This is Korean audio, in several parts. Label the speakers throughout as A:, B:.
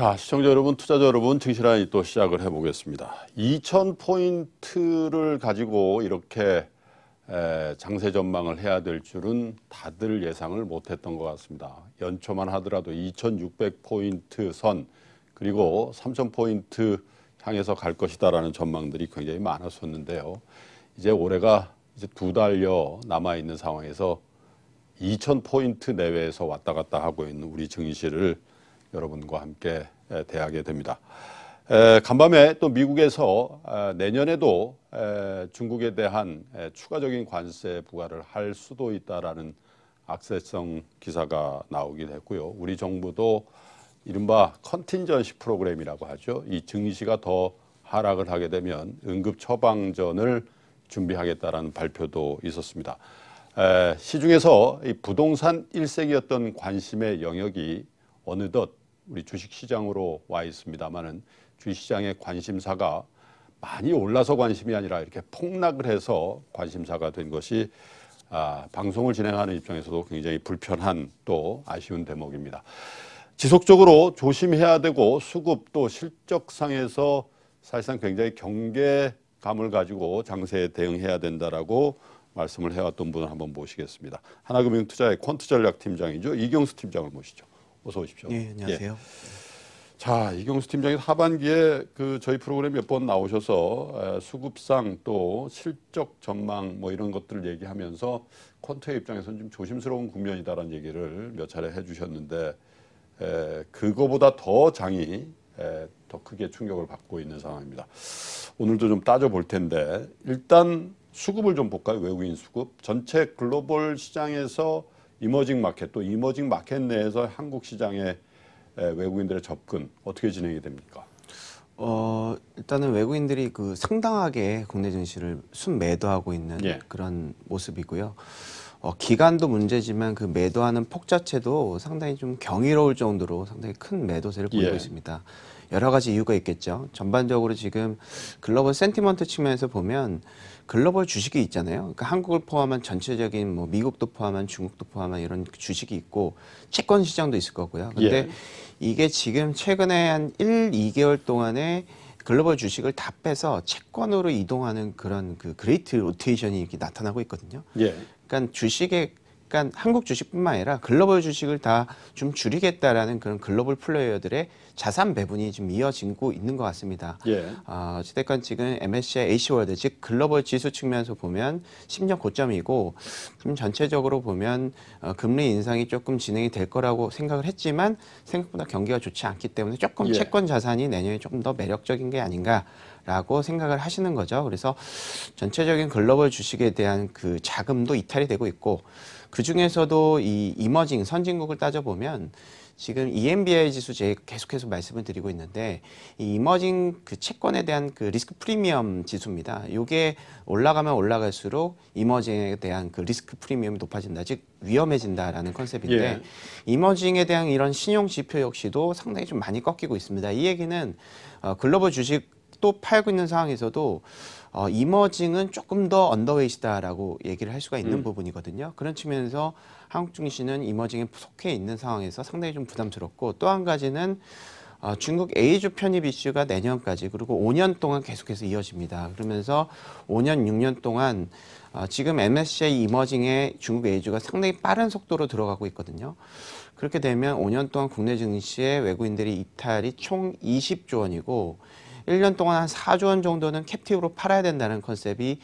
A: 자, 시청자 여러분, 투자자 여러분, 증시라인 또 시작을 해보겠습니다. 2,000포인트를 가지고 이렇게 장세 전망을 해야 될 줄은 다들 예상을 못했던 것 같습니다. 연초만 하더라도 2,600포인트 선 그리고 3,000포인트 향해서 갈 것이다라는 전망들이 굉장히 많았었는데요. 이제 올해가 이제 두 달여 남아 있는 상황에서 2,000포인트 내외에서 왔다 갔다 하고 있는 우리 증시를 여러분과 함께 대하게 됩니다. 간밤에 또 미국에서 아, 내년에도 중국에 대한 추가적인 관세 부과를 할 수도 있다라는 악세성 기사가 나오기 했고요. 우리 정부도 이른바 컨틴전시 프로그램이라고 하죠. 이 증시가 더 하락을 하게 되면 응급 처방전을 준비하겠다라는 발표도 있었습니다. 시중에서 부동산 일색이었던 관심의 영역이 어느덧 우리 주식시장으로 와 있습니다만은 주식시장의 관심사가 많이 올라서 관심이 아니라 이렇게 폭락을 해서 관심사가 된 것이 아, 방송을 진행하는 입장에서도 굉장히 불편한 또 아쉬운 대목입니다. 지속적으로 조심해야 되고 수급 또 실적상에서 사실상 굉장히 경계감을 가지고 장세에 대응해야 된다라고 말씀을 해왔던 분을 한번 모시겠습니다. 하나금융투자의 퀀트전략팀장이죠. 이경수 팀장을 모시죠. 어서 오십시오. 네, 안녕하세요. 예. 자, 이경수 팀장이 하반기에 그 저희 프로그램 몇 번 나오셔서 수급상 또 실적 전망 뭐 이런 것들을 얘기하면서 콘트의 입장에서는 좀 조심스러운 국면이다라는 얘기를 몇 차례 해주셨는데 에, 그거보다 더 장이 에, 더 크게 충격을 받고 있는 상황입니다. 오늘도 좀 따져볼 텐데 일단 수급을 좀 볼까요? 외국인 수급 전체 글로벌 시장에서 이머징 마켓 또 이머징 마켓 내에서 한국 시장에 외국인들의 접근 어떻게 진행이 됩니까?
B: 어, 일단은 외국인들이 그 상당하게 국내 증시를 순매도하고 있는 예. 그런 모습이고요. 어, 기간도 문제지만 그 매도하는 폭 자체도 상당히 좀 경이로울 정도로 상당히 큰 매도세를 보이고 예. 있습니다. 여러 가지 이유가 있겠죠. 전반적으로 지금 글로벌 센티먼트 측면에서 보면 글로벌 주식이 있잖아요. 그러니까 한국을 포함한 전체적인 뭐 미국도 포함한 중국도 포함한 이런 주식이 있고 채권 시장도 있을 거고요. 근데 예. 이게 지금 최근에 한 1, 2개월 동안에 글로벌 주식을 다 빼서 채권으로 이동하는 그런 그 그레이트 로테이션이 이렇게 나타나고 있거든요. 예. 그러니까 주식의 그러니까 한국 주식뿐만 아니라 글로벌 주식을 다 좀 줄이겠다라는 그런 글로벌 플레이어들의 자산 배분이 좀 이어지고 있는 것 같습니다. 예. 어, 어찌됐건 지금 MSCI AC월드 즉 글로벌 지수 측면에서 보면 10년 고점이고 좀 전체적으로 보면 어, 금리 인상이 조금 진행이 될 거라고 생각을 했지만 생각보다 경기가 좋지 않기 때문에 조금 예. 채권 자산이 내년에 조금 더 매력적인 게 아닌가 라고 생각을 하시는 거죠. 그래서 전체적인 글로벌 주식에 대한 그 자금도 이탈이 되고 있고 그 중에서도 이 이머징 선진국을 따져보면 지금 EMBI 지수 제 계속해서 말씀을 드리고 있는데 이 이머징 그 채권에 대한 그 리스크 프리미엄 지수입니다. 이게 올라가면 올라갈수록 이머징에 대한 그 리스크 프리미엄이 높아진다. 즉 위험해진다라는 컨셉인데 예. 이머징에 대한 이런 신용 지표 역시도 상당히 좀 많이 꺾이고 있습니다. 이 얘기는 어, 글로벌 주식 또 팔고 있는 상황에서도 어, 이머징은 조금 더 언더웨이시다라고 얘기를 할 수가 있는 음. 부분이거든요. 그런 측면에서 한국 증시는 이머징에 속해 있는 상황에서 상당히 좀 부담스럽고 또 한 가지는 어, 중국 A주 편입 이슈가 내년까지 그리고 5년 동안 계속해서 이어집니다. 그러면서 5년, 6년 동안 어, 지금 MSCI 이머징에 중국 A주가 상당히 빠른 속도로 들어가고 있거든요. 그렇게 되면 5년 동안 국내 증시의 외국인들이 이탈이 총 20조 원이고 1년 동안 한 4조 원 정도는 캡티브로 팔아야 된다는 컨셉이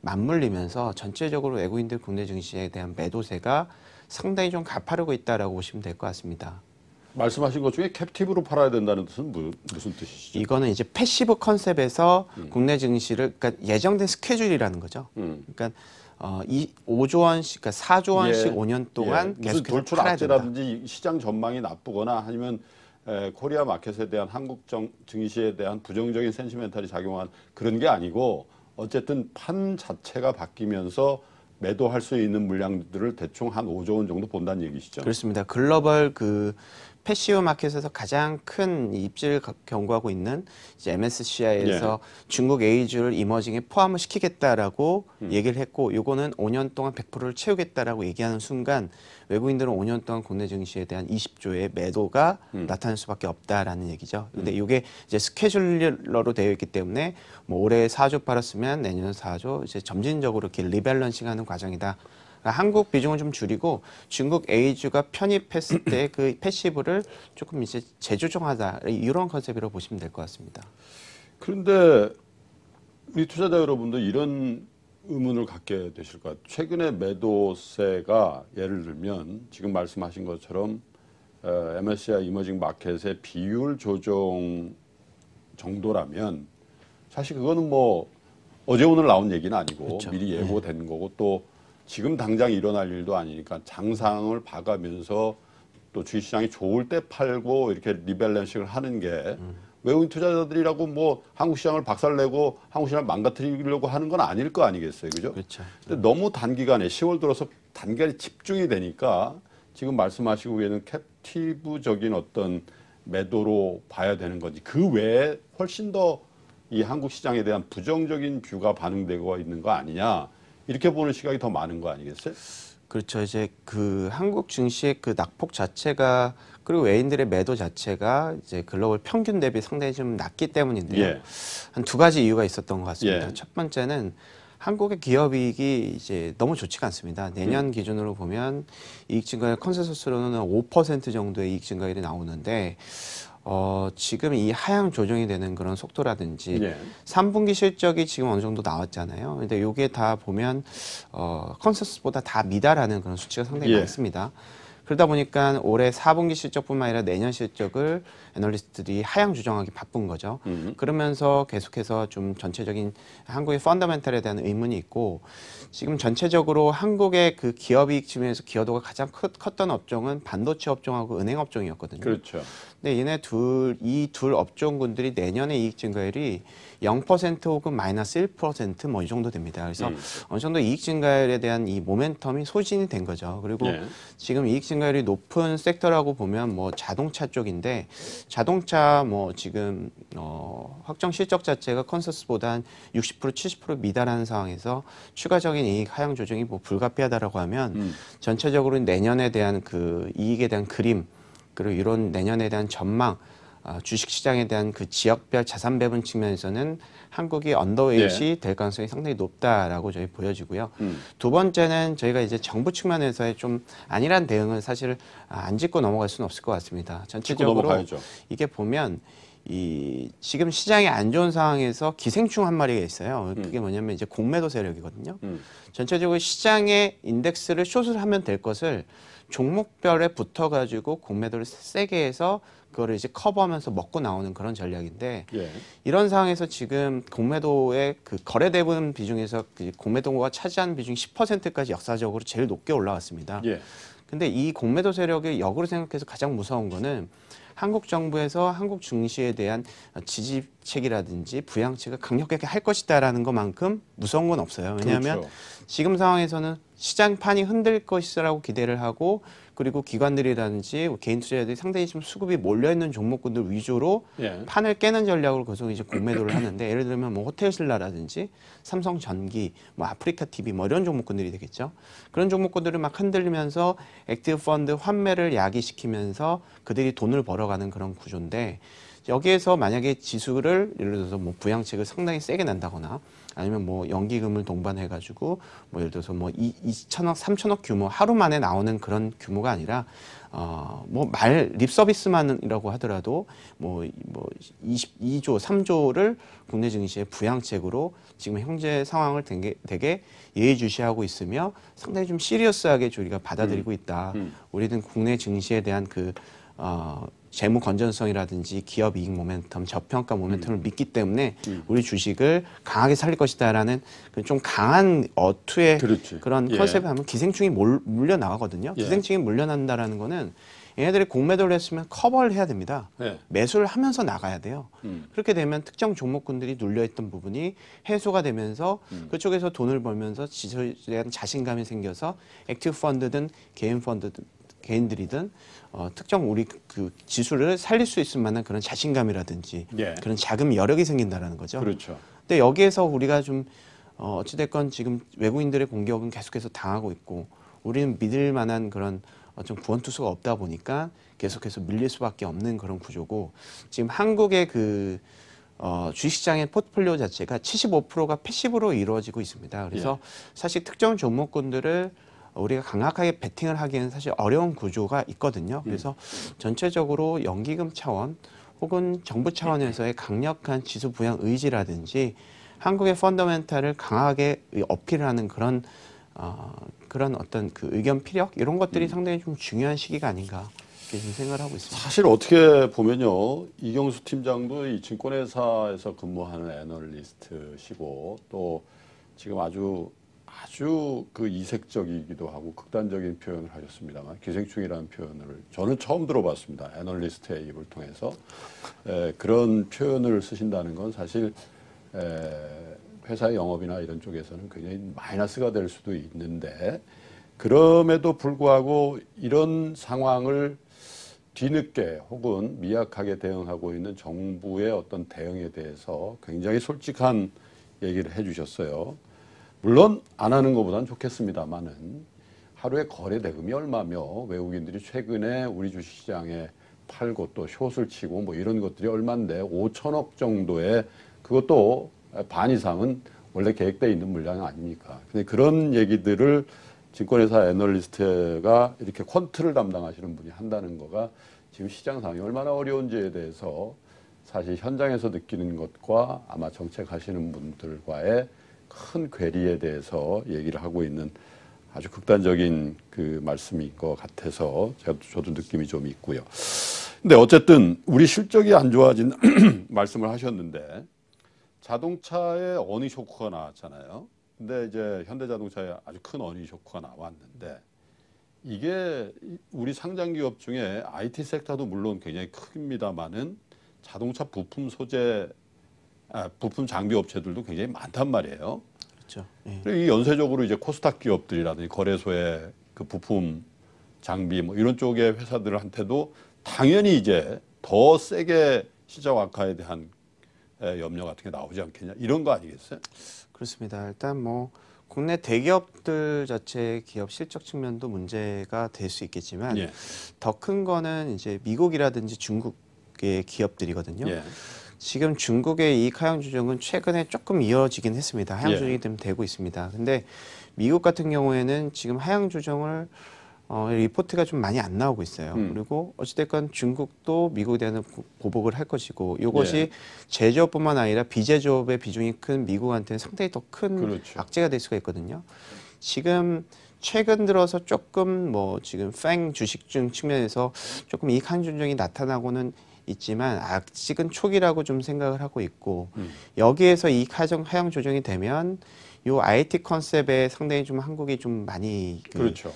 B: 맞물리면서 전체적으로 외국인들 국내 증시에 대한 매도세가 상당히 좀 가파르고 있다라고 보시면 될 것 같습니다. 말씀하신 것 중에 캡티브로 팔아야 된다는 뜻은 무, 슨 뜻이죠? 이거는 이제 패시브 컨셉에서 음. 국내 증시를 그러니까 예정된 스케줄이라는 거죠. 음. 그러니까 어, 이 5조 원씩, 그러니까 4조 원씩 예, 5년 동안 예. 계속 돌출 악재라든지
A: 시장 전망이 나쁘거나 아니면 코리아 마켓에 대한 한국 정, 증시에 대한 부정적인 센시멘탈이 작용한 그런 게 아니고 어쨌든 판 자체가 바뀌면서 매도할 수 있는 물량들을 대충 한 5조 원 정도 본다는 얘기시죠. 그렇습니다. 글로벌
B: 그 패시오 마켓에서 가장 큰 입지를 경고하고 있는 이제 MSCI에서 예. 중국 에이주를 이머징에 포함을 시키겠다라고 음. 얘기를 했고 요거는 5년 동안 100%를 채우겠다라고 얘기하는 순간 외국인들은 5년 동안 국내 증시에 대한 20조의 매도가 음. 나타날 수밖에 없다라는 얘기죠. 근데 음. 요게 이제 스케줄러로 되어 있기 때문에 뭐 올해 4조 팔았으면 내년 4조 이제 점진적으로 이렇게 리밸런싱하는 과정이다. 그러니까 한국 비중을좀 줄이고 중국 에이즈가 편입했을 때 그 패시브를 조금 이제 재조정하다 이런 컨셉으로 보시면 될 것 같습니다.
A: 그런데 우리 투자자 여러분들 이런 의문을 갖게 되실 것 같아요. 최근에 매도세가 예를 들면 지금 말씀하신 것처럼 어, MSCI 이머징 마켓의 비율 조정 정도라면 사실 그거는 뭐 어제 오늘 나온 얘기는 아니고 그렇죠. 미리 예. 예고된 거고 또 지금 당장 일어날 일도 아니니까 장상을 봐가면서 또 주식시장이 좋을 때 팔고 이렇게 리밸런싱을 하는 게 외국인 투자자들이라고 뭐 한국 시장을 박살내고 한국 시장을 망가뜨리려고 하는 건 아닐 거 아니겠어요, 그죠? 그렇죠. 근데 너무 단기간에 10월 들어서 단기간에 집중이 되니까 지금 말씀하시고 얘는 캡티브적인 어떤 매도로 봐야 되는 건지 그 외에 훨씬 더 이 한국 시장에 대한 부정적인 뷰가 반응되고 있는 거 아니냐 이렇게 보는 시각이 더 많은 거 아니겠어요?
B: 그렇죠. 이제 그 한국 증시의 그 낙폭 자체가 그리고 외인들의 매도 자체가 이제 글로벌 평균 대비 상당히 좀 낮기 때문인데요. 예. 한두 가지 이유가 있었던 것 같습니다. 예. 첫 번째는 한국의 기업 이익이 이제 너무 좋지가 않습니다. 내년 음. 기준으로 보면 이익 증가율 컨센서스로는 5% 정도의 이익 증가율이 나오는데 어, 지금 이 하향 조정이 되는 그런 속도라든지 예. 3분기 실적이 지금 어느 정도 나왔잖아요. 근데 요게 다 보면 어, 컨센서스보다 다 미달하는 그런 수치가 상당히 예. 많습니다. 그러다 보니까 올해 4분기 실적뿐만 아니라 내년 실적을 애널리스트들이 하향 조정하기 바쁜 거죠. 음 그러면서 계속해서 좀 전체적인 한국의 펀더멘탈에 대한 의문이 있고 지금 전체적으로 한국의 그 기업이익 측면에서 기여도가 가장 컸, 던 업종은 반도체 업종하고 은행 업종이었거든요. 그렇죠. 근데 얘네 둘, 이 둘 업종군들이 내년에 이익 증가율이 0% 혹은 마이너스 1%뭐 이 정도 됩니다. 그래서 음. 어느 정도 이익 증가율에 대한 이 모멘텀이 소진이 된 거죠. 그리고 예. 지금 이익 증가율이 높은 섹터라고 보면 뭐 자동차 쪽인데 자동차 뭐 지금 어, 확정 실적 자체가 컨서스보다한60% 70% 미달하는 상황에서 추가적인 당연히 이 하향 조정이 뭐 불가피하다라고 하면 음. 전체적으로 내년에 대한 그 이익에 대한 그림 그리고 이런 내년에 대한 전망 어, 주식시장에 대한 그 지역별 자산 배분 측면에서는 한국이 언더웨이시 예. 될 가능성이 상당히 높다라고 저희 보여지고요. 음. 두 번째는 저희가 이제 정부 측면에서의 좀 안일한 대응은 사실 아, 안 짚고 넘어갈 수는 없을 것 같습니다. 전체적으로 이게 보면 이 지금 시장이 안 좋은 상황에서 기생충 한 마리가 있어요. 음. 그게 뭐냐면 이제 공매도 세력이거든요. 음. 전체적으로 시장의 인덱스를 숏을 하면 될 것을 종목별에 붙어가지고 공매도를 세게 해서 그거를 이제 커버하면서 먹고 나오는 그런 전략인데 예. 이런 상황에서 지금 공매도의 그 거래 대부분 비중에서 그 공매도가 차지하는 비중이 10%까지 역사적으로 제일 높게 올라왔습니다. 예. 근데 이 공매도 세력의 역으로 생각해서 가장 무서운 거는 한국 정부에서 한국 중시에 대한 지지책이라든지 부양책을 강력하게 할 것이다라는 것만큼 무서운 건 없어요. 왜냐하면 그렇죠. 지금 상황에서는 시장판이 흔들 것이라고 기대를 하고 그리고 기관들이라든지 뭐 개인 투자자들이 상당히 지금 수급이 몰려있는 종목군들 위주로 예. 판을 깨는 전략으로 계속 이제 공매도를 하는데 예를 들면 뭐 호텔신라라든지 삼성전기, 뭐 아프리카 TV 뭐 이런 종목군들이 되겠죠. 그런 종목군들을 막 흔들리면서 액티브 펀드 환매를 야기시키면서 그들이 돈을 벌어가는 그런 구조인데 여기에서 만약에 지수를 예를 들어서 뭐 부양책을 상당히 세게 낸다거나 아니면 뭐 연기금을 동반해가지고 뭐 예를 들어서 뭐 2, 2천억, 3천억 규모 하루 만에 나오는 그런 규모가 아니라 어, 뭐 말 립서비스만이라고 하더라도 뭐, 뭐 22조, 3조를 국내 증시의 부양책으로 지금 현재 상황을 되게, 되게 예의주시하고 있으며 상당히 좀 시리어스하게 우리가 받아들이고 음. 있다. 음. 음. 우리는 국내 증시에 대한 그 어, 재무 건전성이라든지 기업 이익 모멘텀, 저평가 모멘텀을 음. 믿기 때문에 음. 우리 주식을 강하게 살릴 것이다라는 그 좀 강한 어투의 그렇지. 그런 예. 컨셉에 하면 기생충이 몰, 물려 나가거든요. 예. 기생충이 물려난다라는 거는 얘네들이 공매도를 했으면 커버를 해야 됩니다. 네. 매수를 하면서 나가야 돼요. 음. 그렇게 되면 특정 종목군들이 눌려있던 부분이 해소가 되면서 음. 그쪽에서 돈을 벌면서 지저에 대한 자신감이 생겨서 액티브 펀드든 개인 펀드든 개인들이든 어, 특정 우리 그 지수를 살릴 수 있을 만한 그런 자신감이라든지 예. 그런 자금 여력이 생긴다라는 거죠. 그렇죠. 근데 여기에서 우리가 좀 어, 어찌됐건 지금 외국인들의 공격은 계속해서 당하고 있고 우리는 믿을 만한 그런 어, 좀 구원투수가 없다 보니까 계속해서 밀릴 수밖에 없는 그런 구조고 지금 한국의 그 어, 주식시장의 포트폴리오 자체가 75%가 패시브로 이루어지고 있습니다. 그래서 예. 사실 특정 종목군들을 우리가 강력하게 베팅을 하기에는 사실 어려운 구조가 있거든요. 예. 그래서 전체적으로 연기금 차원 혹은 정부 차원에서의 강력한 지수 부양 의지라든지 한국의 펀더멘탈을 강하게 어필을 하는 그런
A: 어, 그런 어떤 그 의견 피력 이런 것들이 음.
B: 상당히 좀 중요한 시기가 아닌가
A: 이렇게 생각을 하고 있습니다. 사실 어떻게 보면요 이경수 팀장도 이 증권회사에서 근무하는 애널리스트시고 또 지금 아주 아주 그 이색적이기도 하고 극단적인 표현을 하셨습니다만 기생충이라는 표현을 저는 처음 들어봤습니다. 애널리스트의 입을 통해서 에, 그런 표현을 쓰신다는 건 사실 에, 회사의 영업이나 이런 쪽에서는 굉장히 마이너스가 될 수도 있는데 그럼에도 불구하고 이런 상황을 뒤늦게 혹은 미약하게 대응하고 있는 정부의 어떤 대응에 대해서 굉장히 솔직한 얘기를 해주셨어요. 물론 안 하는 것보다는 좋겠습니다만은 하루에 거래 대금이 얼마며 외국인들이 최근에 우리 주식시장에 팔고 또 숏을 치고 뭐 이런 것들이 얼마인데 5천억 정도의 그것도 반 이상은 원래 계획돼 있는 물량 아닙니까? 근데 그런 얘기들을 증권회사 애널리스트가 이렇게 퀀트를 담당하시는 분이 한다는 거가 지금 시장 상황이 얼마나 어려운지에 대해서 사실 현장에서 느끼는 것과 아마 정책하시는 분들과의 큰 괴리에 대해서 얘기를 하고 있는 아주 극단적인 그 말씀인 것 같아서 제가 저도 느낌이 좀 있고요. 근데 어쨌든 우리 실적이 안 좋아진 말씀을 하셨는데 자동차에 어니 쇼크가 나왔잖아요. 근데 이제 현대자동차에 아주 큰 어니 쇼크가 나왔는데 이게 우리 상장 기업 중에 IT 섹터도 물론 굉장히 큽니다만은 자동차 부품 소재 아, 부품 장비 업체들도 굉장히 많단 말이에요. 그렇죠. 예. 이 연쇄적으로 이제 코스닥 기업들이라든지 거래소의 그 부품 장비 뭐 이런 쪽의 회사들한테도 당연히 이제 더 세게 시장 악화에 대한 염려 같은 게 나오지 않겠냐 이런 거 아니겠어요? 그렇습니다.
B: 일단 뭐
A: 국내 대기업들
B: 자체 기업 실적 측면도 문제가 될 수 있겠지만 예. 더큰 거는 이제 미국이라든지 중국의 기업들이거든요. 예. 지금 중국의 이익 하향 조정은 최근에 조금 이어지긴 했습니다. 하향 예. 조정이 좀 되고 있습니다. 근데 미국 같은 경우에는 지금 하향 조정을 어, 리포트가 좀 많이 안 나오고 있어요. 음. 그리고 어찌됐건 중국도 미국에 대한 보복을 할 것이고 이것이 예. 제조업뿐만 아니라 비제조업의 비중이 큰 미국한테는 상당히 더큰 그렇죠. 악재가 될 수가 있거든요. 지금 최근 들어서 조금 뭐 지금 팽 주식 중 측면에서 조금 이익 항준정이 나타나고는 있지만 아직은 초기라고 좀 생각을 하고 있고 음. 여기에서 이가정 하향 조정이 되면 요 IT 컨셉에 상당히 좀 한국이 좀 많이 그 그렇죠.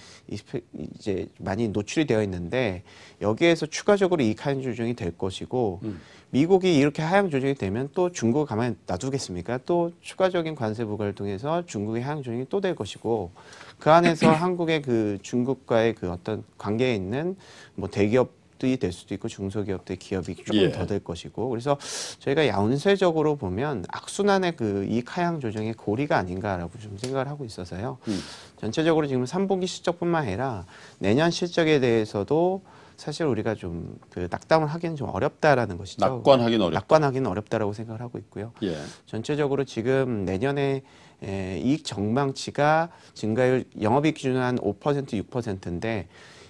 B: 그, 이제 많이 노출이 되어 있는데 여기에서 추가적으로 이익 하향 조정이 될 것이고 음. 미국이 이렇게 하향 조정이 되면 또 중국을 가만히 놔두겠습니까? 또 추가적인 관세 부과를 통해서 중국의 하향 조정이 또 될 것이고 그 안에서 한국의 그 중국과의 그 어떤 관계에 있는 뭐 대기업 기업들이 될 수도 있고 중소기업들 기업이 조금 예. 더될 것이고 그래서 저희가 연쇄적으로 보면 악순환의 그이 하향 조정의 고리가 아닌가라고 좀 생각을 하고 있어서요. 음. 전체적으로 지금 3분기 실적뿐만 아니라 내년 실적에 대해서도 사실 우리가 좀 그 낙담을 하기는 좀 어렵다라는 것이죠. 낙관하기는 어렵다. 낙관하기는 어렵다라고 생각을 하고 있고요. 예. 전체적으로 지금 내년에 에, 이익 전망치가 증가율 영업이익 기준으로 한5% 6%인데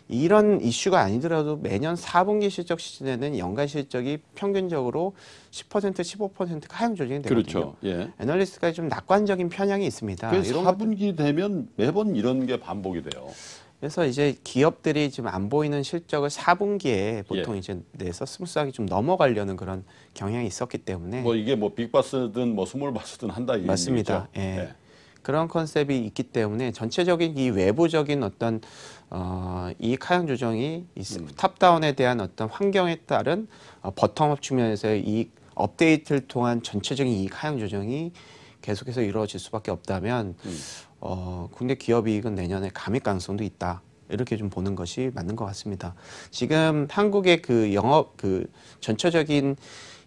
B: 이런 이슈가 아니더라도 매년 4분기 실적 시즌에는 연간 실적이 평균적으로 10% 15% 하향 조정이 되거든요. 그렇죠. 예. 애널리스트가 좀 낙관적인 편향이 있습니다. 그래서
A: 4분기 되면 매번 이런 게 반복이 돼요.
B: 그래서 이제 기업들이 지금 안 보이는 실적을 4분기에 보통 예. 이제 내서 스무스하게 좀 넘어가려는 그런 경향이 있었기 때문에 뭐 이게 뭐
A: 빅바스든 뭐 스몰바스든 한다 이 맞습니다.
B: 얘기죠. 예. 예. 그런 컨셉이 있기 때문에 전체적인 이 외부적인 어떤 어, 이 카양 조정이 음. 탑다운에 대한 어떤 환경에 따른 어, 버텀업 측면에서이 업데이트를 통한 전체적인 이 카양 조정이 계속해서 이루어질 수밖에 없다면 음. 어, 국내 기업 이익은 내년에 감익 가능성도 있다. 이렇게 좀 보는 것이 맞는 것 같습니다. 지금 한국의 그 영업 그 전체적인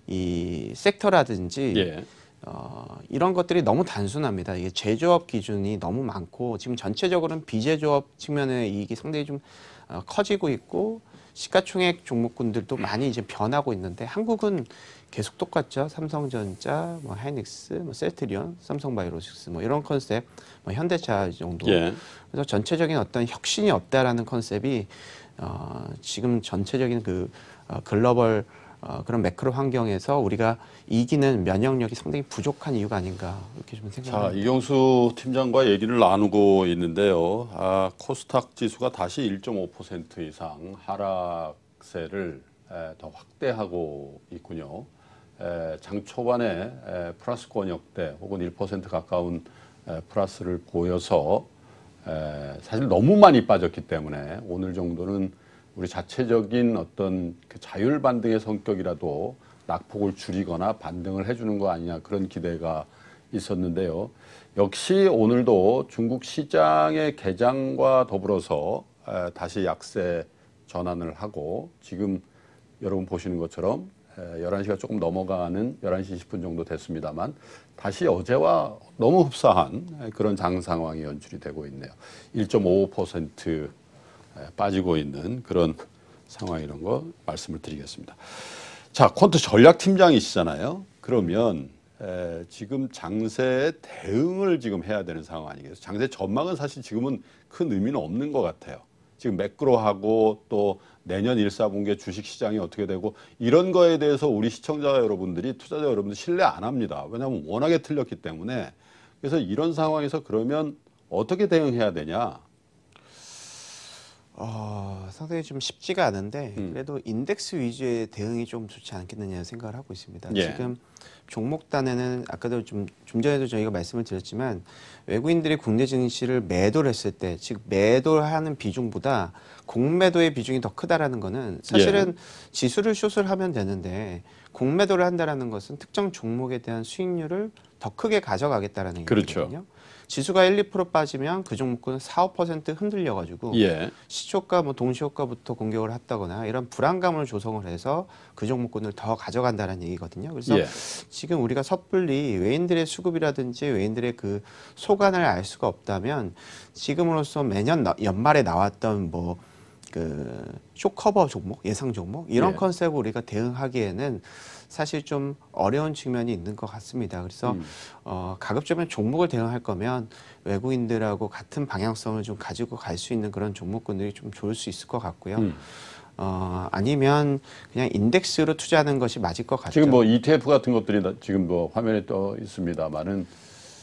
B: 이 섹터라든지 예. 어, 이런 것들이 너무 단순합니다. 이게 제조업 기준이 너무 많고 지금 전체적으로는 비제조업 측면의 이익이 상당히 좀 어, 커지고 있고 시가총액 종목군들도 많이 이제 변하고 있는데 한국은 계속 똑같죠. 삼성전자, 뭐 하이닉스, 뭐 셀트리온, 삼성바이오로직스 뭐 이런 컨셉, 뭐 현대차 정도. 예. 그래서 전체적인 어떤 혁신이 없다라는 컨셉이 어, 지금 전체적인 그 어, 글로벌 어, 그런 매크로 환경에서 우리가 이기는 면역력이 상당히 부족한 이유가 아닌가 이렇게 좀 생각합니다. 자
A: 이경수 팀장과 얘기를 나누고 있는데요. 아, 코스닥 지수가 다시 1.5% 이상 하락세를 에, 더 확대하고 있군요. 에, 장 초반에 에, 플러스 권역대 혹은 1% 가까운 에, 플러스를 보여서 에, 사실 너무 많이 빠졌기 때문에 오늘 정도는 우리 자체적인 어떤 그 자율 반등의 성격이라도 낙폭을 줄이거나 반등을 해주는 거 아니냐 그런 기대가 있었는데요. 역시 오늘도 중국 시장의 개장과 더불어서 다시 약세 전환을 하고 지금 여러분 보시는 것처럼 11시가 조금 넘어가는 11시 1 0분 정도 됐습니다만 다시 어제와 너무 흡사한 그런 장 상황이 연출이 되고 있네요. 1 5 예, 빠지고 있는 그런 상황 이런 거 말씀을 드리겠습니다. 자, 콘트 전략팀장이시잖아요. 그러면 에, 지금 장세에 대응을 지금 해야 되는 상황 아니겠어요? 장세 전망은 사실 지금은 큰 의미는 없는 것 같아요. 지금 매끄러하고 또 내년 1사분기 주식시장이 어떻게 되고 이런 거에 대해서 우리 시청자 여러분들이 투자자 여러분들 신뢰 안 합니다. 왜냐하면 워낙에 틀렸기 때문에 그래서 이런 상황에서 그러면 어떻게 대응해야 되냐 어, 상당히 좀 쉽지가 않은데 음.
B: 그래도 인덱스 위주의 대응이 좀 좋지 않겠느냐 생각을 하고 있습니다. 예. 지금 종목단에는 아까도 좀, 좀 전에도 저희가 말씀을 드렸지만 외국인들이 국내 증시를 매도를 했을 때 즉 매도하는 비중보다 공매도의 비중이 더 크다라는 거는 사실은 예. 지수를 숏을 하면 되는데 공매도를 한다라는 것은 특정 종목에 대한 수익률을 더 크게 가져가겠다라는 그렇죠. 얘기거든요. 지수가 1, 2% 빠지면 그 종목은 4, 5% 흔들려가지고 예. 시초가 뭐 동시효과부터 공격을 했다거나 이런 불안감을 조성을 해서 그 종목군을 더 가져간다는 얘기거든요. 그래서 예. 지금 우리가 섣불리 외인들의 수급이라든지 외인들의 그 소관을 알 수가 없다면 지금으로서 매년 연말에 나왔던 뭐그 쇼커버 종목, 예상 종목 이런 예. 컨셉으로 우리가 대응하기에는 사실 좀 어려운 측면이 있는 것 같습니다. 그래서 음. 어, 가급적이면 종목을 대응할 거면 외국인들하고 같은 방향성을 좀 가지고 갈 수 있는 그런 종목군들이 좀 좋을 수 있을 것 같고요. 음. 어,
A: 아니면 그냥 인덱스로 투자하는 것이 맞을 것 같아요. 지금 뭐 ETF 같은 것들이 지금 뭐 화면에 떠 있습니다만은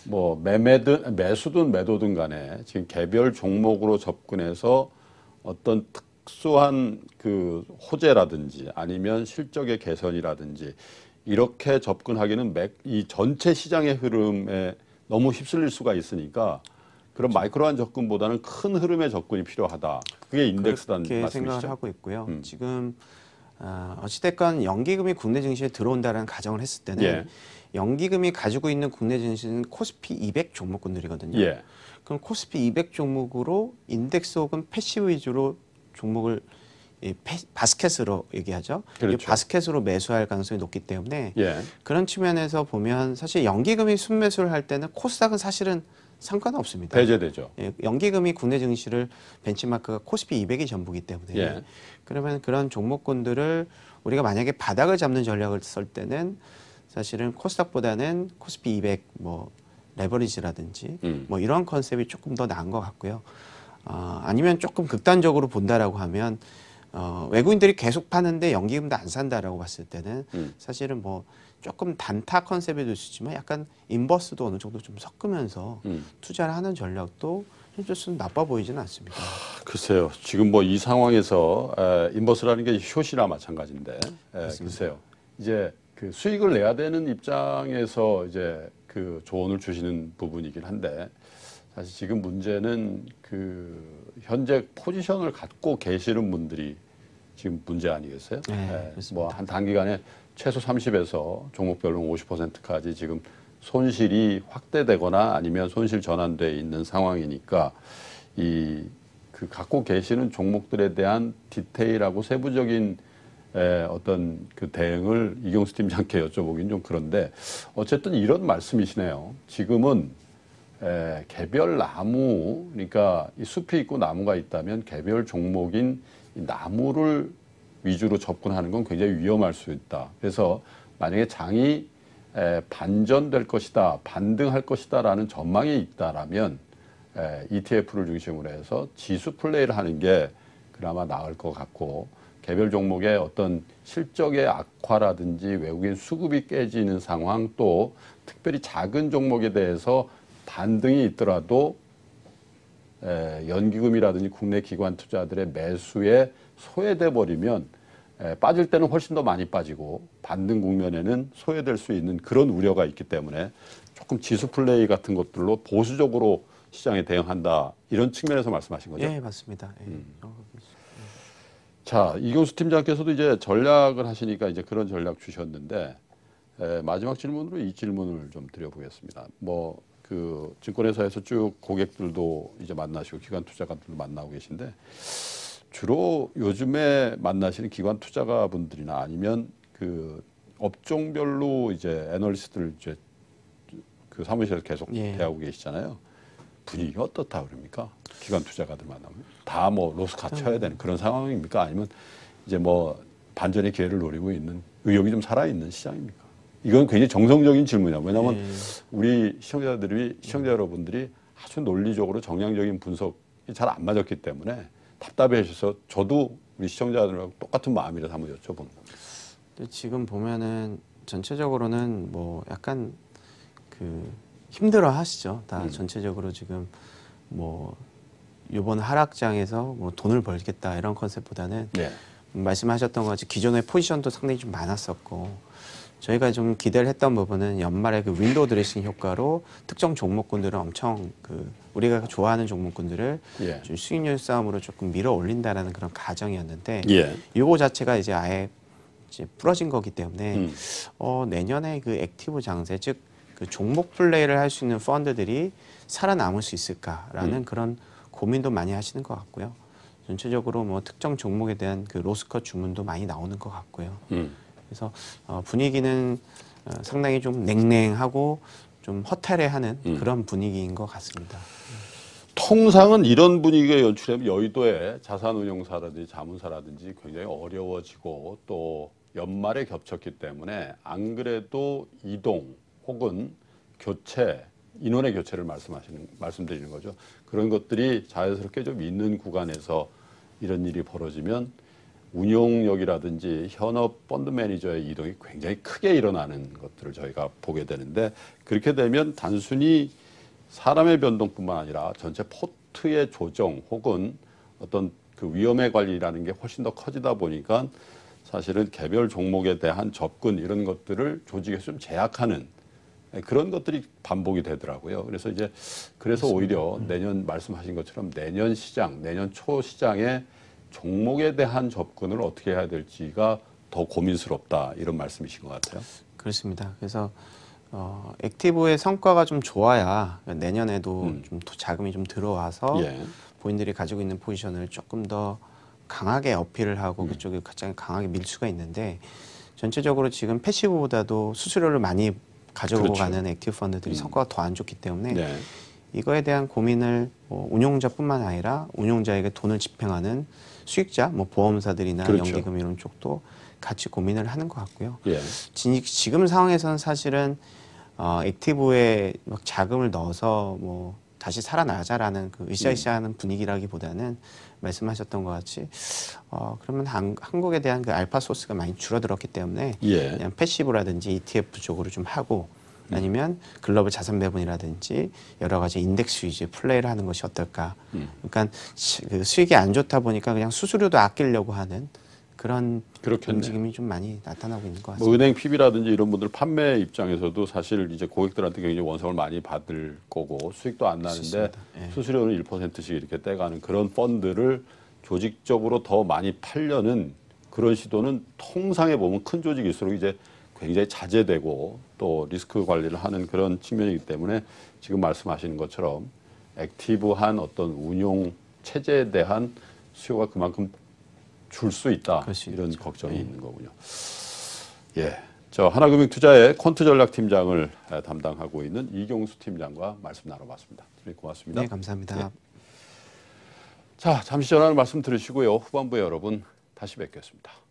A: 뭐 매매든 매수든 매도든 간에 지금 개별 종목으로 접근해서 어떤 특수한 그 호재라든지 아니면 실적의 개선이라든지 이렇게 접근하기는 맥, 이 전체 시장의 흐름에 너무 휩쓸릴 수가 있으니까 그런 그렇죠. 마이크로한 접근보다는 큰 흐름의 접근이 필요하다. 그게 인덱스라는 말씀이시죠? 생각을 하고
B: 있고요. 음. 지금 어, 어찌됐건 연기금이 국내 증시에 들어온다라는 가정을 했을 때는 예. 연기금이 가지고 있는 국내 증시는 코스피 200 종목군들이거든요. 예. 그럼 코스피 200 종목으로 인덱스 혹은 패시브 위주로 종목을 이 패, 바스켓으로 얘기하죠. 그렇죠. 바스켓으로 매수할 가능성이 높기 때문에 예. 그런 측면에서 보면 사실 연기금이 순매수를 할 때는 코스닥은 사실은 상관 없습니다. 배제되죠. 예, 연기금이 국내 증시를 벤치마크가 코스피 200이 전부기 때문에 예. 그러면 그런 종목군들을 우리가 만약에 바닥을 잡는 전략을 쓸 때는 사실은 코스닥보다는 코스피 200뭐 레버리지라든지 음. 뭐 이런 컨셉이 조금 더 나은 것 같고요. 어, 아니면 조금 극단적으로 본다라고 하면 어, 외국인들이 계속 파는데 연기금도 안 산다라고 봤을 때는 음. 사실은 뭐 조금 단타 컨셉에도 있지만 약간 인버스도 어느 정도 좀 섞으면서 음. 투자를 하는 전략도 현재수는
A: 나빠 보이지는 않습니다. 하, 글쎄요. 지금 뭐 이 상황에서 에, 인버스라는 게 숏이나 마찬가지인데 에, 글쎄요. 이제 그 수익을 내야 되는 입장에서 이제 그 조언을 주시는 부분이긴 한데 사실 지금 문제는 그 현재 포지션을 갖고 계시는 분들이 지금 문제 아니겠어요? 네, 네. 뭐한 단기간에 최소 30에서 종목별로 50%까지 지금 손실이 확대되거나 아니면 손실 전환돼 있는 상황이니까 이 그 갖고 계시는 종목들에 대한 디테일하고 세부적인 예, 어떤 그 대응을 이경수 팀장께 여쭤보긴 좀 그런데 어쨌든 이런 말씀이시네요. 지금은 에, 예, 개별 나무, 그러니까 이 숲이 있고 나무가 있다면 개별 종목인 이 나무를 위주로 접근하는 건 굉장히 위험할 수 있다. 그래서 만약에 장이 에, 예, 반전될 것이다, 반등할 것이다라는 전망이 있다라면 에, ETF를 중심으로 해서 지수 플레이를 하는 게 그나마 나을 것 같고 개별 종목의 어떤 실적의 악화라든지 외국인 수급이 깨지는 상황 또 특별히 작은 종목에 대해서 반등이 있더라도 연기금이라든지 국내 기관 투자들의 매수에 소외돼 버리면 빠질 때는 훨씬 더 많이 빠지고 반등 국면에는 소외될 수 있는 그런 우려가 있기 때문에 조금 지수 플레이 같은 것들로 보수적으로 시장에 대응한다 이런 측면에서 말씀하신 거죠? 예,
B: 맞습니다. 예.
A: 음. 어, 자, 이교수 팀장께서도 이제 전략을 하시니까 이제 그런 전략 주셨는데 에, 마지막 질문으로 이 질문을 좀 드려보겠습니다. 뭐 그 증권회사에서 쭉 고객들도 이제 만나시고 기관 투자가들도 만나고 계신데 주로 요즘에 만나시는 기관 투자가 분들이나 아니면 그 업종별로 이제 애널리스트를 이제 그 사무실에서 계속 예. 대하고 계시잖아요. 분위기 어떻다 그럽니까? 기관 투자가들 만나면 다 뭐 로스 갇혀야 되는 그런 상황입니까? 아니면 이제 뭐 반전의 기회를 노리고 있는 의욕이 좀 살아있는 시장입니까? 이건 굉장히 정성적인 질문이야. 왜냐하면 예. 우리 시청자들이 시청자 여러분들이 아주 논리적으로 정량적인 분석이 잘 안 맞았기 때문에 답답해하셔서 저도 우리 시청자들하고 똑같은 마음이라 한번 여쭤보 겁니다.
B: 지금 보면은 전체적으로는 뭐 약간 그 힘들어 하시죠. 다 음. 전체적으로 지금 뭐요번 하락장에서 뭐 돈을 벌겠다 이런 컨셉보다는 네. 말씀하셨던 것 같이 기존의 포지션도 상당히 좀 많았었고 저희가 좀 기대를 했던 부분은 연말에 그 윈도우 드레싱 효과로 특정 종목군들을 엄청 그 우리가 좋아하는 종목군들을 예. 좀 수익률 싸움으로 조금 밀어 올린다라는 그런 가정이었는데 예. 이거 자체가 이제 아예 이제 부러진 거기 때문에 음. 어, 내년에 그 액티브 장세 즉그 종목 플레이를 할 수 있는 펀드들이 살아남을 수 있을까라는 음. 그런 고민도 많이 하시는 것 같고요. 전체적으로 뭐 특정 종목에 대한 그 로스컷 주문도 많이 나오는 것 같고요. 음. 그래서 어, 분위기는 어, 상당히 좀 냉랭하고
A: 좀 허탈해하는 음. 그런 분위기인 것 같습니다. 통상은 이런 분위기가 연출하면 여의도에 자산운용사라든지 자문사라든지 굉장히 어려워지고 또 연말에 겹쳤기 때문에 안 그래도 이동 혹은 교체 인원의 교체를 말씀하시는 말씀드리는 거죠. 그런 것들이 자연스럽게 좀 있는 구간에서 이런 일이 벌어지면 운용력이라든지 현업 펀드 매니저의 이동이 굉장히 크게 일어나는 것들을 저희가 보게 되는데 그렇게 되면 단순히 사람의 변동뿐만 아니라 전체 포트의 조정 혹은 어떤 그 위험의 관리라는 게 훨씬 더 커지다 보니까 사실은 개별 종목에 대한 접근 이런 것들을 조직에서 좀 제약하는 네, 그런 것들이 반복이 되더라고요. 그래서 이제 그래서 오히려 음. 내년 말씀하신 것처럼 내년 시장, 내년 초 시장에 종목에 대한 접근을 어떻게 해야 될지가 더 고민스럽다 이런 말씀이신 것 같아요.
B: 그렇습니다. 그래서 어, 액티브의 성과가 좀 좋아야 내년에도 음. 좀 자금이 좀 들어와서 예. 본인들이 가지고 있는 포지션을 조금 더 강하게 어필을 하고 음. 그쪽에 가장 강하게 밀 수가 있는데 전체적으로 지금 패시브보다도 수수료를 많이 가져오고 그렇죠. 가는 액티브 펀드들이 음. 성과가 더 안 좋기 때문에 네. 이거에 대한 고민을 뭐 운용자뿐만 아니라 운용자에게 돈을 집행하는 수익자, 뭐 보험사들이나 그렇죠. 연기금 이런 쪽도 같이 고민을 하는 것 같고요. 예. 지금 상황에서는 사실은 어, 액티브에 막 자금을 넣어서 뭐 다시 살아나자라는 그 으쌰으쌰하는 네. 분위기라기보다는 말씀하셨던 것 같이 어 그러면 한, 국에 대한 그 알파 소스가 많이 줄어들었기 때문에 예. 그냥 패시브라든지 ETF 쪽으로 좀 하고 음. 아니면 글로벌 자산 배분이라든지 여러 가지 인덱스 위주의 플레이를 하는 것이 어떨까. 음. 그러니까 그 수익이 안 좋다 보니까 그냥 수수료도 아끼려고 하는 그런 그렇겠네. 움직임이 좀 많이 나타나고 있는 것 같습니다. 뭐 은행
A: PB라든지 이런 분들 판매 입장에서도 사실 이제 고객들한테 굉장히 원성을 많이 받을 거고 수익도 안 나는데 예. 수수료는 1%씩 이렇게 떼가는 그런 펀드를 조직적으로 더 많이 팔려는 그런 시도는 통상에 보면 큰 조직일수록 이제 굉장히 자제되고 또 리스크 관리를 하는 그런 측면이기 때문에 지금 말씀하시는 것처럼 액티브한 어떤 운용 체제에 대한 수요가 그만큼 줄수 있다. 이런 있죠. 걱정이 네. 있는 거군요. 예. 저 하나금융투자의 퀀트 전략팀장을 담당하고 있는 이경수 팀장과 말씀 나눠봤습니다. 네, 고맙습니다. 네, 감사합니다. 예. 자, 잠시 전화를 말씀 들으시고요. 후반부에 여러분 다시 뵙겠습니다.